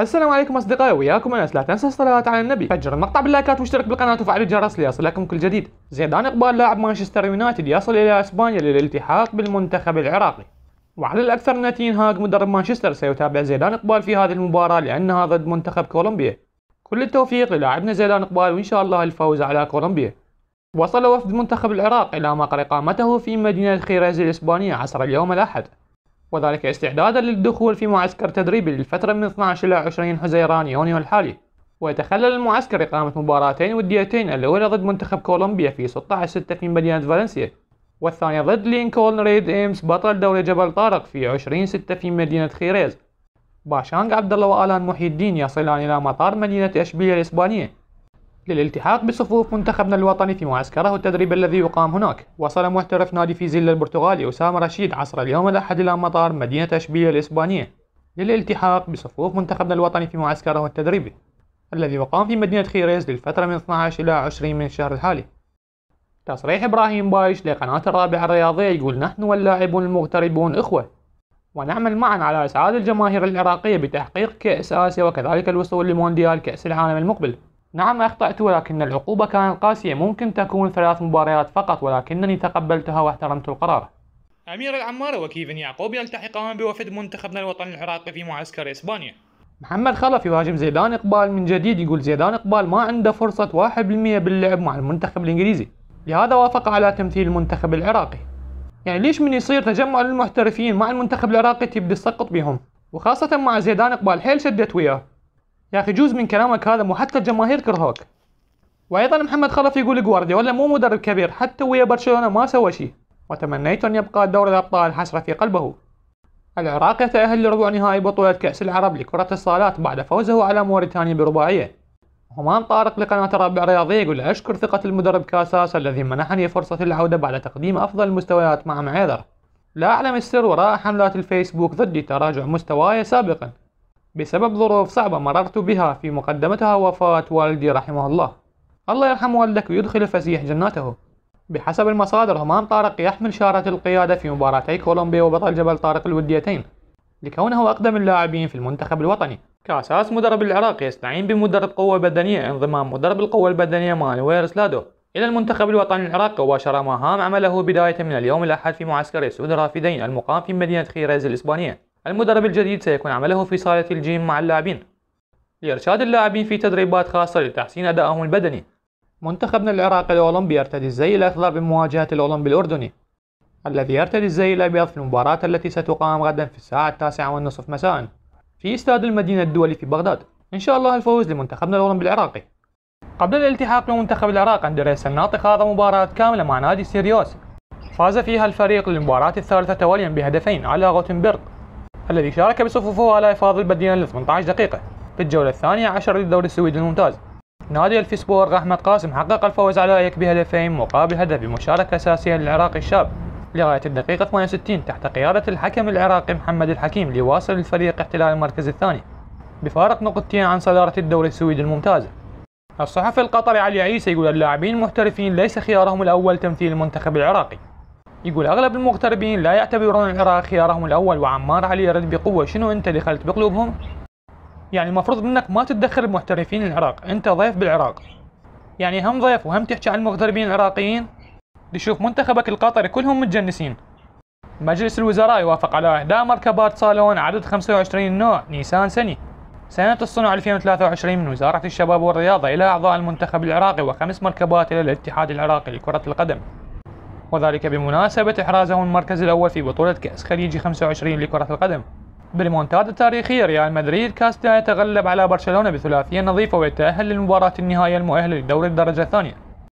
السلام عليكم اصدقائي وياكم انس لا تنسى الصلوات على النبي فجر المقطع باللايكات واشترك بالقناه وفعل الجرس ليصلكم كل جديد زيدان اقبال لاعب مانشستر يونايتد يصل الى اسبانيا للالتحاق بالمنتخب العراقي وعلى الاكثر نتين هاج مدرب مانشستر سيتابع زيدان اقبال في هذه المباراه لانها ضد منتخب كولومبيا كل التوفيق للاعبنا زيدان اقبال وان شاء الله الفوز على كولومبيا وصل وفد منتخب العراق الى مقر اقامته في مدينه خيرز الاسبانيه عصر اليوم الاحد وذلك استعدادا للدخول في معسكر تدريبي للفترة من 12 إلى 20 حزيران يونيو الحالي ويتخلل المعسكر إقامة مباراتين وديتين الأولى ضد منتخب كولومبيا في 16/6 في مدينة فالنسيا والثانية ضد لينكولن ريد إيمس بطل دوري جبل طارق في 20/6 في مدينة خيريز باشانغ عبد الله وآلان محي الدين يصلان إلى مطار مدينة أشبيلية الإسبانية للالتحاق بصفوف منتخبنا الوطني في معسكره التدريب الذي يقام هناك وصل محترف نادي فيزيلا البرتغالي أسامة رشيد عصر اليوم الأحد إلى مطار مدينة أشبيلية الإسبانية للالتحاق بصفوف منتخبنا الوطني في معسكره التدريبي الذي يقام في مدينة خيريز للفترة من 12 إلى 20 من الشهر الحالي تصريح إبراهيم بايش لقناة الرابعة الرياضية يقول نحن واللاعبون المغتربون إخوة ونعمل معا على إسعاد الجماهير العراقية بتحقيق كأس آسيا وكذلك الوصول لمونديال كأس العالم المقبل نعم أخطأت ولكن العقوبة كانت قاسية ممكن تكون ثلاث مباريات فقط ولكنني تقبلتها واحترمت القرار أمير العمارة وكيفن يعقوب يلتحقان بوفد منتخبنا الوطني العراقي في معسكر إسبانيا محمد خلف يهاجم زيدان إقبال من جديد يقول زيدان إقبال ما عنده فرصة 1% باللعب مع المنتخب الإنجليزي لهذا وافق على تمثيل المنتخب العراقي يعني ليش من يصير تجمع للمحترفين مع المنتخب العراقي تبدي تسقط بهم وخاصة مع زيدان إقبال حيل شدت وياه يا اخي جوز من كلامك هذا مو حتى الجماهير كرهوك وايضا محمد خلف يقول جوارديولا مو مدرب كبير حتى ويا برشلونه ما سوى شيء وتمنيت ان يبقى دوري الابطال حسره في قلبه العراق يتاهل لربع نهائي بطوله كاس العرب لكره الصالات بعد فوزه على موريتانيا برباعيه همام طارق لقناة رابع رياضي يقول أشكر ثقة المدرب كاساس الذي منحني فرصة العودة بعد تقديم أفضل المستويات مع معيذر لا أعلم السر وراء حملات الفيسبوك ضدي تراجع مستواي سابقا بسبب ظروف صعبة مررت بها في مقدمتها وفاة والدي رحمه الله الله يرحم والدك ويدخل الفسيح جناته بحسب المصادر همام طارق يحمل شارة القيادة في مباراتي كولومبيا وبطل جبل طارق الوديتين لكونه أقدم اللاعبين في المنتخب الوطني كأساس مدرب العراق يستعين بمدرب قوة بدنية انضمام مدرب القوة البدنية مانويل سلادو إلى المنتخب الوطني العراقي وباشر مهام عمله بداية من اليوم الأحد في معسكر السود الرافدين المقام في مدينة خيريز الإسبانية المدرب الجديد سيكون عمله في صالة الجيم مع اللاعبين لإرشاد اللاعبين في تدريبات خاصة لتحسين أدائهم البدني منتخبنا العراقي الأولمبي يرتدي الزي الأخضر بمواجهة الأولمبي الأردني الذي يرتدي الزي الأبيض في المباراة التي ستقام غدا في الساعة التاسعة والنصف مساء في استاد المدينة الدولي في بغداد إن شاء الله الفوز لمنتخبنا الأولمبي العراقي قبل الالتحاق بمنتخب العراق اندريس الناطق هذا مباراة كاملة مع نادي سيريوس فاز فيها الفريق للمباراة الثالثة تواليا بهدفين على غوتنبرغ الذي شارك بصفوفه على إفاض البديان ل 18 دقيقة في الجولة الثانية عشر للدوري السويدي الممتاز نادي الفيسبورغ أحمد قاسم حقق الفوز على أيك بهدفين مقابل هدف بمشاركة أساسية للعراقي الشاب لغاية الدقيقة 68 تحت قيادة الحكم العراقي محمد الحكيم ليواصل الفريق احتلال المركز الثاني بفارق نقطتين عن صدارة الدوري السويدي الممتاز الصحفي القطري علي عيسى يقول اللاعبين المحترفين ليس خيارهم الأول تمثيل المنتخب العراقي يقول اغلب المغتربين لا يعتبرون العراق خيارهم الاول وعمار علي يرد بقوه شنو انت اللي خلت بقلوبهم يعني المفروض منك ما تتدخل بمحترفين العراق انت ضيف بالعراق يعني هم ضيف وهم تحكي عن المغتربين العراقيين تشوف منتخبك القطري كلهم متجنسين مجلس الوزراء يوافق على اهداء مركبات صالون عدد 25 نوع نيسان سني سنة الصنع 2023 من وزارة الشباب والرياضة إلى أعضاء المنتخب العراقي وخمس مركبات إلى الاتحاد العراقي لكرة القدم وذلك بمناسبة إحرازهم المركز الأول في بطولة كأس خليجي 25 لكرة القدم بالمونتاج التاريخي ريال مدريد كاستا يتغلب على برشلونة بثلاثية نظيفة ويتأهل للمباراة النهائية المؤهلة لدوري الدرجة الثانية